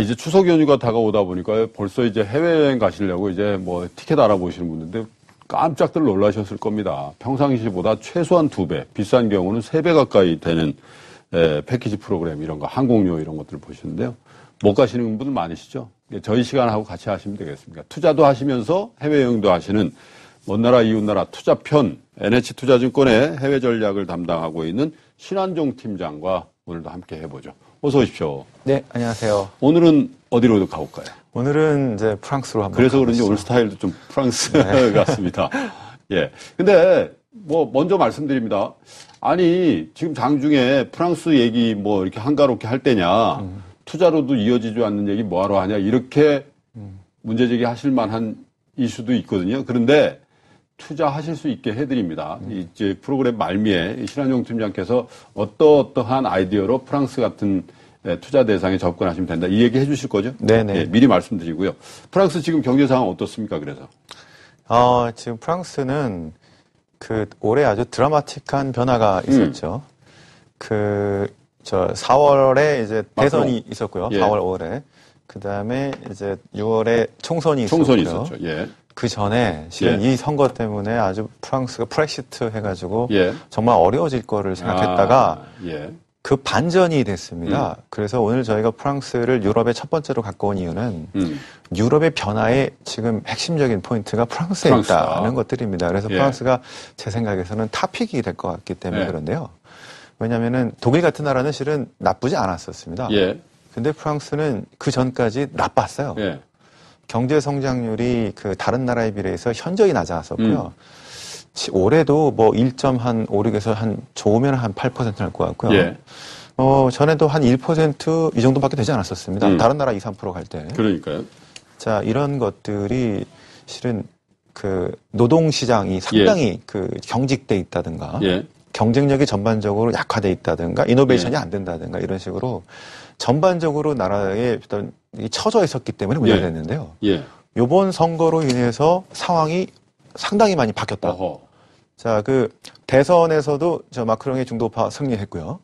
이제 추석 연휴가 다가오다 보니까 벌써 이제 해외여행 가시려고 이제 뭐 티켓 알아보시는 분들인데 깜짝들 놀라셨을 겁니다. 평상시보다 최소한 두 배, 비싼 경우는 세 배 가까이 되는 에, 예, 패키지 프로그램 이런 거, 항공료 이런 것들 보시는데요. 못 가시는 분들 많으시죠? 예, 저희 시간하고 같이 하시면 되겠습니다. 투자도 하시면서 해외여행도 하시는 먼 나라 이웃 나라 투자편 NH투자증권의 해외 전략을 담당하고 있는 신한종 팀장과 오늘도 함께 해보죠. 어서 오십시오. 네, 안녕하세요. 오늘은 어디로 가볼까요? 오늘은 이제 프랑스로 한번 그래서 그런지 올 스타일도 좀 프랑스 네. 같습니다. 예. 근데 뭐 먼저 말씀드립니다. 아니, 지금 장중에 프랑스 얘기 뭐 이렇게 한가롭게 할 때냐, 음. 투자로도 이어지지 않는 얘기 뭐하러 하냐, 이렇게 음. 문제 제기하실 만한 이슈도 있거든요. 그런데 투자하실 수 있게 해드립니다. 음. 이 프로그램 말미에 신한용 팀장께서 어떠어떠한 아이디어로 프랑스 같은 투자 대상에 접근하시면 된다. 이 얘기 해주실 거죠? 네네. 예, 미리 말씀드리고요. 프랑스 지금 경제 상황 어떻습니까? 그래서 어, 지금 프랑스는 그 올해 아주 드라마틱한 변화가 음. 있었죠. 음. 그, 그저 4월에 이제 대선이 맞고. 있었고요. 예. 4월 5월에 그 다음에 이제 6월에 총선이, 총선이 있었고요. 있었죠. 예. 그 전에 실은 예. 이 선거 때문에 아주 프랑스가 프렉시트 해가지고 예. 정말 어려워질 거를 아, 생각했다가 아, 예. 그 반전이 됐습니다. 음. 그래서 오늘 저희가 프랑스를 유럽의 첫 번째로 갖고 온 이유는 음. 유럽의 변화의 지금 핵심적인 포인트가 프랑스에 프랑스. 있다는 것들입니다. 그래서 예. 프랑스가 제 생각에서는 탑픽이 될 것 같기 때문에 예. 그런데요. 왜냐면은 독일 같은 나라는 실은 나쁘지 않았었습니다. 예. 근데 프랑스는 그 전까지 나빴어요. 예. 경제 성장률이 그 다른 나라에 비해서 현저히 낮아졌고요. 음. 올해도 뭐 1.한 5, 6에서한 좋으면 한8%날것 같고요. 예. 어, 전에도 한 1%이 정도밖에 되지 않았었습니다. 음. 다른 나라 2, 3%갈 때. 그러니까요. 자, 이런 것들이 실은 그 노동 시장이 상당히 예. 그 경직돼 있다든가 예. 경쟁력이 전반적으로 약화돼 있다든가 이노베이션이 예. 안 된다든가 이런 식으로 전반적으로 나라에 어떤 처져 있었기 때문에 문제가 예. 됐는데요. 예. 요번 선거로 인해서 상황이 상당히 많이 바뀌었다. 어 자, 그 대선에서도 저 마크롱의 중도파 승리했고요.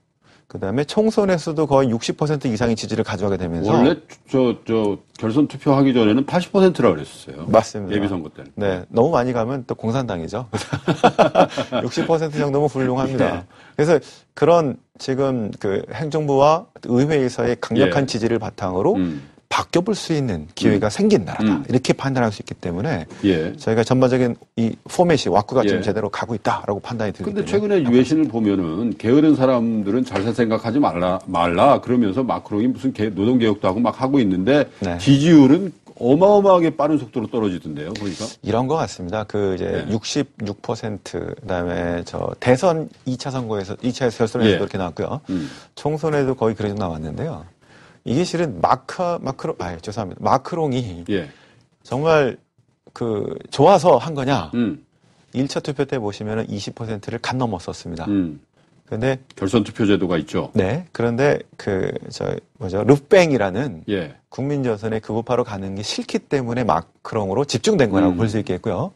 그다음에 총선에서도 거의 60% 이상의 지지를 가져가게 되면서 원래 저저 결선 투표하기 전에는 80%라고 그랬었어요. 맞습니다. 예비선거 때 네, 너무 많이 가면 또 공산당이죠. 60% 정도면 훌륭합니다. 네. 그래서 그런 지금 그 행정부와 의회에서의 강력한 예. 지지를 바탕으로 음. 바뀌어볼 수 있는 기회가 음. 생긴 나라다 음. 이렇게 판단할 수 있기 때문에 예. 저희가 전반적인 이 포맷이 와꾸가 예. 지금 제대로 가고 있다라고 판단이 들기 근데 최근에 유해신을 보면은 게으른 사람들은 잘 살 생각하지 말라 말라 그러면서 마크롱이 무슨 노동 개혁도 하고 막 하고 있는데 네. 지지율은 어마어마하게 빠른 속도로 떨어지던데요, 보니까. 이런 것 같습니다. 그 이제 네. 예. 66% 그다음에 저 대선 2차 선거에서 2차 결선에서도 예. 이렇게 나왔고요. 음. 총선에도 거의 그래서 나왔는데요. 이게 실은 마카 마크로 아 죄송합니다 마크롱이 예. 정말 그 좋아서 한 거냐? 음. 1차 투표 때 보시면은 20%를 갓 넘었었습니다. 그런데 음. 결선 투표 제도가 있죠. 네. 그런데 그 저 뭐죠? 룩뱅이라는 예. 국민 전선의 극우파로 가는 게 싫기 때문에 마크롱으로 집중된 거라고 음. 볼수 있겠고요.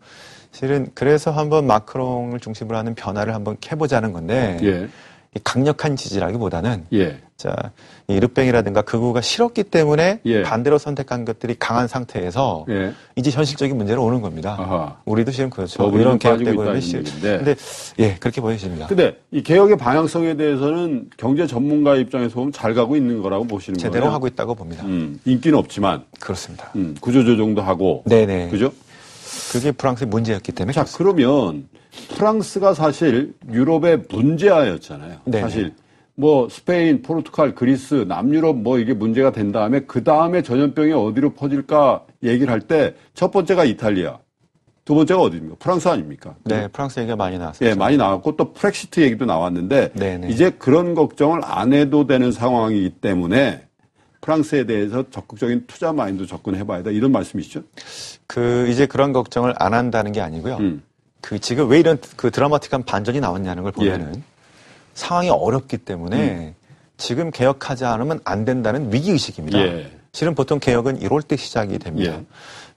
실은 그래서 한번 마크롱을 중심으로 하는 변화를 한번 해보자는 건데 예. 강력한 지지라기보다는 예. 자, 이 르뱅이라든가 극우가 싫었기 때문에 예. 반대로 선택한 것들이 강한 상태에서 예. 이제 현실적인 문제로 오는 겁니다. 아하. 우리도 지금 그렇죠. 이런 개혁되고 있는 데 근데 예, 그렇게 보여집니다. 근데 이 개혁의 방향성에 대해서는 경제 전문가 입장에서 보면 잘 가고 있는 거라고 보시는 제대로 거예요? 제대로 하고 있다고 봅니다. 음, 인기는 없지만 그렇습니다. 음, 구조 조정도 하고 네네. 그죠? 그게 프랑스의 문제였기 때문에 자, 그렇습니다. 그러면 프랑스가 사실 유럽의 문제아였잖아요. 네 사실 뭐 스페인, 포르투갈, 그리스, 남유럽 뭐 이게 문제가 된 다음에 그 다음에 전염병이 어디로 퍼질까 얘기를 할 때 첫 번째가 이탈리아, 두 번째가 어디입니까? 프랑스 아닙니까? 네, 프랑스 얘기가 많이 나왔어요. 네, 많이 나왔고 또 프렉시트 얘기도 나왔는데 네네. 이제 그런 걱정을 안 해도 되는 상황이기 때문에 프랑스에 대해서 적극적인 투자 마인드 접근해봐야 돼 이런 말씀이시죠? 그 이제 그런 걱정을 안 한다는 게 아니고요. 음. 그 지금 왜 이런 그 드라마틱한 반전이 나왔냐는 걸 예. 보면은 예. 상황이 어렵기 때문에 음. 지금 개혁하지 않으면 안 된다는 위기 의식입니다. 예. 실은 보통 개혁은 이럴 때 시작이 됩니다. 예.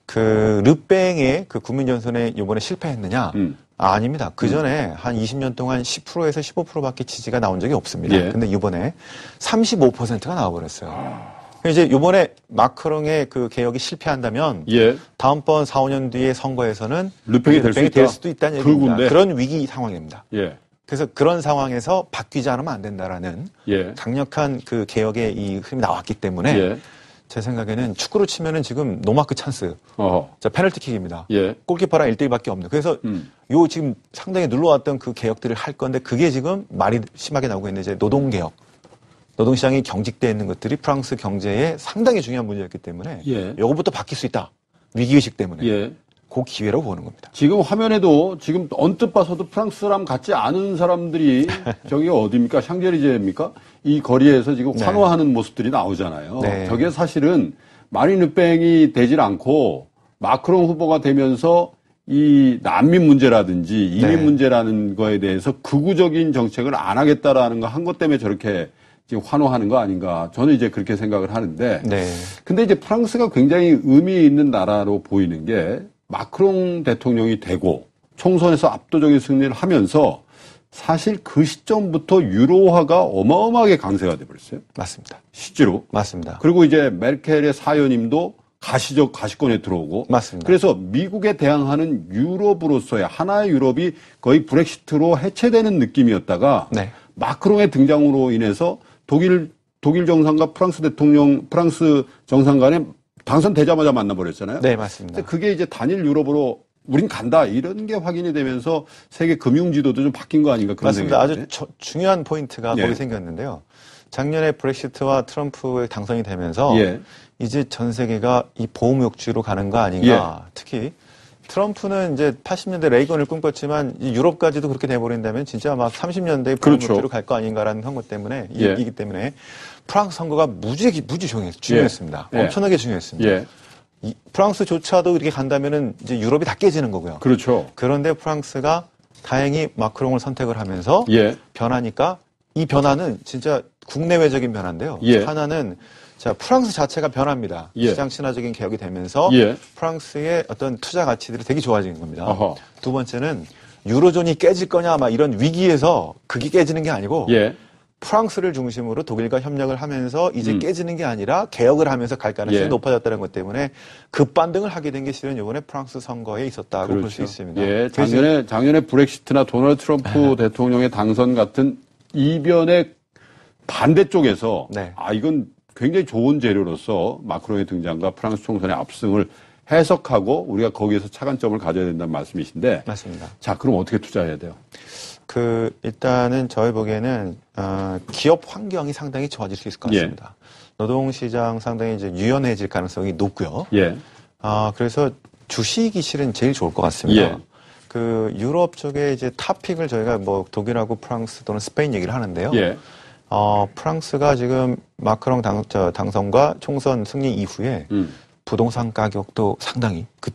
그 르뱅의 그 국민전선에 이번에 실패했느냐? 음. 아, 아닙니다. 그 음. 전에 음. 한 20년 동안 10%에서 15%밖에 지지가 나온 적이 없습니다. 예. 근데 이번에 35%가 나와버렸어요. 아. 이제 요번에 마크롱의 그 개혁이 실패한다면 예. 다음번 4, 5년 뒤에 선거에서는 루팽이 르팽이 될, 수 될, 수도 있다는 그 얘기입니다. 그 그런 위기 상황입니다. 예. 그래서 그런 상황에서 바뀌지 않으면 안 된다라는 예. 강력한 그 개혁의 이 흐름이 나왔기 때문에 예. 제 생각에는 축구로 치면은 지금 노마크 찬스. 어허. 자, 페널티킥입니다. 예. 골키퍼랑 1대1밖에 없는. 그래서 음. 요 지금 상당히 눌러왔던 그 개혁들을 할 건데 그게 지금 말이 심하게 나오고 있는 이제 노동개혁. 노동시장이 경직되어 있는 것들이 프랑스 경제에 상당히 중요한 문제였기 때문에 예. 이거부터 바뀔 수 있다. 위기의식 때문에. 예. 그 기회라고 보는 겁니다. 지금 화면에도 지금 언뜻 봐서도 프랑스 사람 같지 않은 사람들이 저기 어디입니까? 샹젤리제입니까? 이 거리에서 지금 네. 환호하는 모습들이 나오잖아요. 네. 저게 사실은 마린 르뱅이 되질 않고 마크롱 후보가 되면서 이 난민 문제라든지 이민 네. 문제라는 거에 대해서 극우적인 정책을 안 하겠다라는 거 한 것 때문에 저렇게 환호하는 거 아닌가. 저는 이제 그렇게 생각을 하는데. 네. 근데 이제 프랑스가 굉장히 의미 있는 나라로 보이는 게 마크롱 대통령이 되고 총선에서 압도적인 승리를 하면서 사실 그 시점부터 유로화가 어마어마하게 강세가 돼버렸어요. 맞습니다. 실제로. 맞습니다. 그리고 이제 메르켈의 사연임도 가시적 가시권에 들어오고 맞습니다. 그래서 미국에 대항하는 유럽으로서의 하나의 유럽이 거의 브렉시트로 해체되는 느낌이었다가 네. 마크롱의 등장으로 인해서 독일 독일 정상과 프랑스 대통령 프랑스 정상 간에 당선되자마자 만나버렸잖아요. 네, 맞습니다. 그게 이제 단일 유럽으로 우린 간다 이런 게 확인이 되면서 세계 금융 지도도 좀 바뀐 거 아닌가 그런 맞습니다. 아주 저, 중요한 포인트가 예. 거기 생겼는데요. 작년에 브렉시트와 트럼프의 당선이 되면서 예. 이제 전 세계가 이 보호무역주의로 가는 거 아닌가. 예. 특히 트럼프는 이제 80년대 레이건을 꿈꿨지만 유럽까지도 그렇게 돼버린다면 진짜 막 30년대 보험업체로 갈 거 아닌가라는 선거 때문에 예. 이기 때문에 프랑스 선거가 무지 무지 중요했습니다. 예. 예. 엄청나게 중요했습니다. 예. 프랑스조차도 이렇게 간다면은 이제 유럽이 다 깨지는 거고요. 그렇죠. 그런데 프랑스가 다행히 마크롱을 선택을 하면서 예. 변하니까 이 변화는 진짜 국내외적인 변화인데요. 예. 하나는 자, 프랑스 자체가 변합니다. 예. 시장 친화적인 개혁이 되면서 예. 프랑스의 어떤 투자 가치들이 되게 좋아지는 겁니다. 어허. 두 번째는 유로존이 깨질 거냐 막 이런 위기에서 그게 깨지는 게 아니고 예. 프랑스를 중심으로 독일과 협력을 하면서 이제 음. 깨지는 게 아니라 개혁을 하면서 갈 가능성이 예. 높아졌다는 것 때문에 급반등을 하게 된 게 실은 이번에 프랑스 선거에 있었다고 그렇죠. 볼수 있습니다. 예, 작년에 작년에 브렉시트나 도널 트럼프 네. 대통령의 당선 같은 이변의 반대쪽에서 네. 아 이건 굉장히 좋은 재료로서 마크롱의 등장과 프랑스 총선의 압승을 해석하고 우리가 거기에서 차관점을 가져야 된다는 말씀이신데. 맞습니다. 자, 그럼 어떻게 투자해야 돼요? 그, 일단은 저희 보기에는, 어, 기업 환경이 상당히 좋아질 수 있을 것 예. 같습니다. 예. 노동시장 상당히 이제 유연해질 가능성이 높고요. 예. 아, 그래서 주식이 실은 제일 좋을 것 같습니다. 예. 그 유럽 쪽에 이제 탑픽을 저희가 뭐 독일하고 프랑스 또는 스페인 얘기를 하는데요. 예. 어, 프랑스가 지금 마크롱 당, 저, 당선과 총선 승리 이후에 음. 부동산 가격도 상당히 그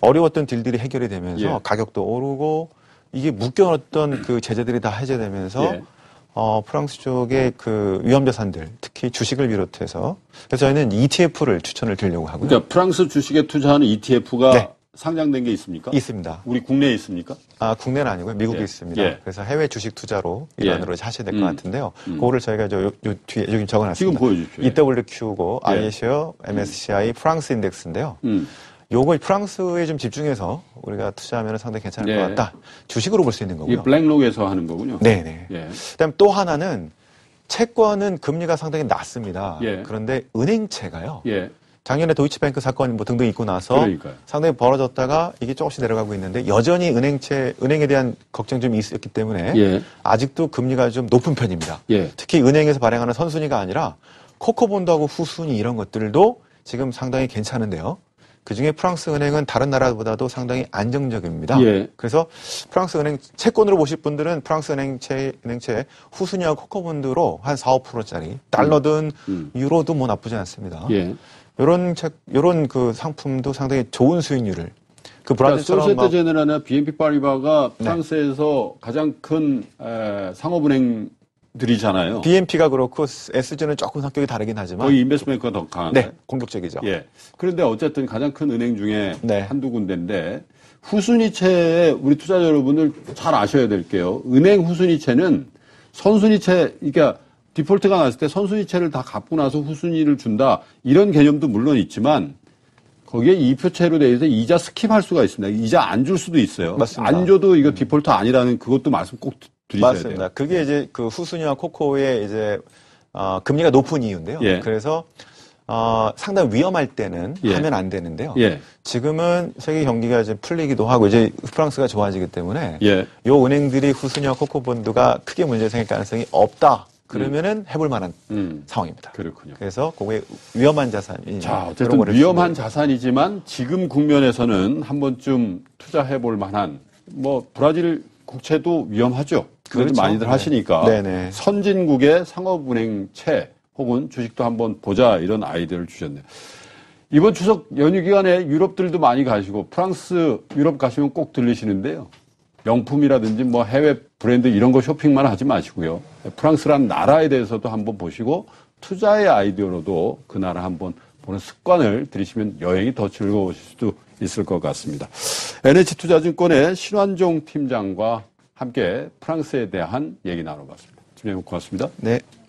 어려웠던 딜들이 해결이 되면서 예. 가격도 오르고 이게 묶여놨던 그 제재들이 다 해제되면서 예. 어, 프랑스 쪽의 그 위험 자산들, 특히 주식을 비롯해서 그래서 저희는 ETF를 추천을 드리려고 하고요. 그러니까 프랑스 주식에 투자하는 ETF가 네. 상장된 게 있습니까? 있습니다. 우리 국내에 있습니까? 아, 국내는 아니고요. 미국에 예. 있습니다. 예. 그래서 해외 주식 투자로 일환으로 예. 하셔야 될것 음. 같은데요. 음. 그거를 저희가 저, 요, 요 뒤에 여기 적어놨습니다. 지금 보여주십시오. 예. EWQ고, 예. ISO, MSCI, 음. 프랑스 인덱스인데요. 음. 요걸 프랑스에 좀 집중해서 우리가 투자하면 상당히 괜찮을 것 예. 같다. 주식으로 볼 수 있는 거고요. 이 블랙록에서 하는 거군요. 네네. 예. 그다음 또 하나는 채권은 금리가 상당히 낮습니다. 그런데 은행채가요. 작년에 도이치뱅크 사건 뭐 등등 있고 나서 그러니까요. 상당히 벌어졌다가 이게 조금씩 내려가고 있는데 여전히 은행채 은행에 대한 걱정 좀 있었기 때문에 예. 아직도 금리가 좀 높은 편입니다. 예. 특히 은행에서 발행하는 선순위가 아니라 코코본드하고 후순위 이런 것들도 지금 상당히 괜찮은데요. 그중에 프랑스 은행은 다른 나라보다도 상당히 안정적입니다. 예. 그래서 프랑스 은행 채권으로 보실 분들은 프랑스 은행채 은행채 후순위와 코코본드로 한 4, 5%짜리 달러든 음, 음. 유로도 뭐 나쁘지 않습니다. 예. 요런 책 요런 그 상품도 상당히 좋은 수익률을 그 브라질처럼 그러니까 소세테제네라나 BNP 파리바가 네. 프랑스에서 네. 가장 큰 에, 상업은행 들이잖아요. BNP가 그렇고 SG는 조금 성격이 다르긴 하지만 거의 인베스트뱅크가 더 강한. 네, 공격적이죠. 예. 그런데 어쨌든 가장 큰 은행 중에 네. 한두 군데인데 후순위채 우리 투자자 여러분들 잘 아셔야 될게요. 은행 후순위채는 선순위채 그러니까 디폴트가 났을 때 선순위채를 다 갚고 나서 후순위를 준다 이런 개념도 물론 있지만 거기에 이표채로 대해서 이자 스킵할 수가 있습니다. 이자 안 줄 수도 있어요. 맞습니다. 안 줘도 이거 디폴트 아니라는 그것도 말씀 꼭 들이셔야 맞습니다. 돼요. 그게 네. 이제 그 후순위와 코코의 이제 어, 금리가 높은 이유인데요. 예. 그래서 어, 상당히 위험할 때는 예. 하면 안 되는데요. 예. 지금은 세계 경기가 이제 풀리기도 하고 이제 프랑스가 좋아지기 때문에 예. 요 은행들이 후순위와 코코본드가 크게 문제 생길 가능성이 없다. 그러면은 음. 해볼 만한 음. 상황입니다. 그렇군요. 그래서 그게 위험한 자산이. 자, 어쨌든 위험한 자산이지만 지금 국면에서는 한 번쯤 투자해볼 만한 뭐 브라질 국채도 위험하죠. 그걸 그렇죠. 많이들 네. 하시니까 네네. 선진국의 상업은행채 혹은 주식도 한번 보자 이런 아이디어를 주셨네요. 이번 추석 연휴 기간에 유럽들도 많이 가시고 프랑스 유럽 가시면 꼭 들리시는데요. 명품이라든지 뭐 해외 브랜드 이런 거 쇼핑만 하지 마시고요. 프랑스란 나라에 대해서도 한번 보시고 투자의 아이디어로도 그 나라 한번 보는 습관을 들이시면 여행이 더 즐거우실 수도 있을 것 같습니다. NH투자증권의 신환종 팀장과 함께 프랑스에 대한 얘기 나눠봤습니다. 주님 고맙습니다. 네.